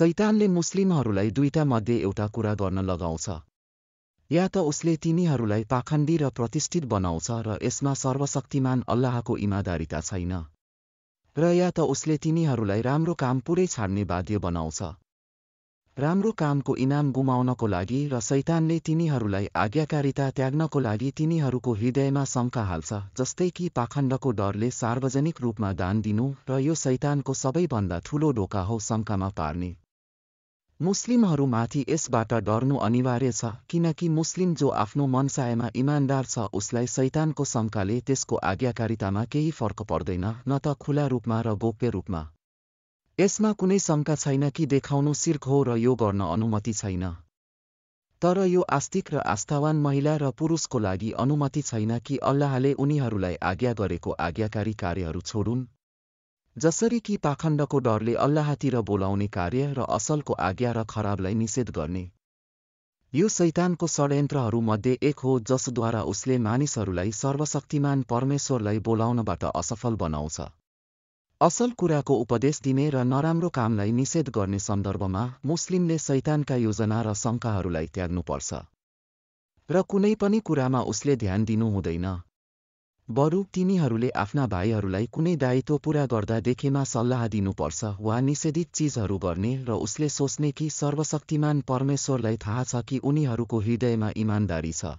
सैतानले मुस्लिमहरूलाई दुईटा मध्ये एउटा कुरा गर्न लगाउँछ या त उसले तिनीहरूलाई पाखण्डी र प्रतिष्ठित बनाउँछ र यसमा सर्वशक्तिमान अल्लाहको इमादारिता छैन र या त उसले तिनीहरूलाई राम्रो काम पुरै छाड्ने बाध्य बनाउँछ राम्रो कामको इनाम गुमाउनको लागि र सैतानले तिनीहरूलाई आज्ञाकारिता त्याग्नको लागि तिनीहरूको हृदयमा शङ्का हाल्छ जस्तै कि पाखण्डको डरले सार्वजनिक रूपमा दान दिनु र यो सैतानको सबैभन्दा ठूलो ढोका हो शङ्कामा पार्ने मुस्लिमहरूमाथि यसबाट डर्नु अनिवार्य छ किनकि मुस्लिम जो आफ्नो मनसायमा इमान्दार छ उसलाई सैतानको शङ्काले त्यसको आज्ञाकारितामा केही फर्क पर्दैन न त खुला रूपमा र गोप्य रूपमा यसमा कुनै शङ्का छैन कि देखाउनु शिर्क हो र यो गर्न अनुमति छैन तर यो आस्तिक र आस्थावान महिला र पुरुषको लागि अनुमति छैन कि अल्लाहले उनीहरूलाई आज्ञा गरेको आज्ञाकारी कार्यहरू छोडुन् जसरी कि पाखण्डको डरले अल्लाहतिर बोलाउने कार्य र असलको आज्ञा र खराबलाई निषेध गर्ने यो सैतानको षड्यन्त्रहरूमध्ये एक हो जसद्वारा उसले मानिसहरूलाई सर्वशक्तिमान परमेश्वरलाई बोलाउनबाट असफल बनाउँछ असल कुराको उपदेश दिने र नराम्रो कामलाई निषेध गर्ने सन्दर्भमा मुस्लिमले सैतानका योजना र शङ्काहरूलाई त्याग्नुपर्छ र कुनै पनि कुरामा उसले ध्यान दिनु हुँदैन बरु तिनीहरूले आफ्ना भाइहरूलाई कुनै दायित्व पूरा गर्दा देखेमा सल्लाह दिनुपर्छ वा निषेधित चिजहरू गर्ने र उसले सोच्ने कि सर्वशक्तिमान परमेश्वरलाई थाहा छ कि उनीहरूको हृदयमा इमान्दारी छ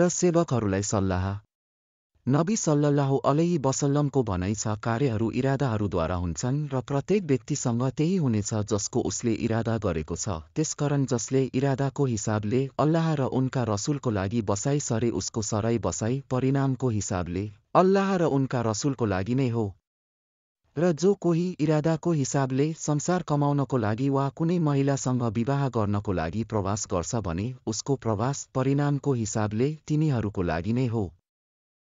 र सेवकहरूलाई सल्लाह नबी सल्लाह अलै वसल्लमको भनाइ छ कार्यहरू इरादाहरूद्वारा हुन्छन् र प्रत्येक व्यक्तिसँग त्यही हुनेछ जसको उसले इरादा गरेको छ त्यसकारण जसले इरादाको हिसाबले अल्लाह र उनका रसुलको लागि बसाइ सरे उसको सराई बसाई परिणामको हिसाबले अल्लाह र उनका रसुलको लागि नै हो र जो कोही इरादाको हिसाबले संसार कमाउनको लागि वा कुनै महिलासँग विवाह गर्नको लागि प्रवास गर्छ भने उसको प्रवास परिणामको हिसाबले तिनीहरूको लागि नै हो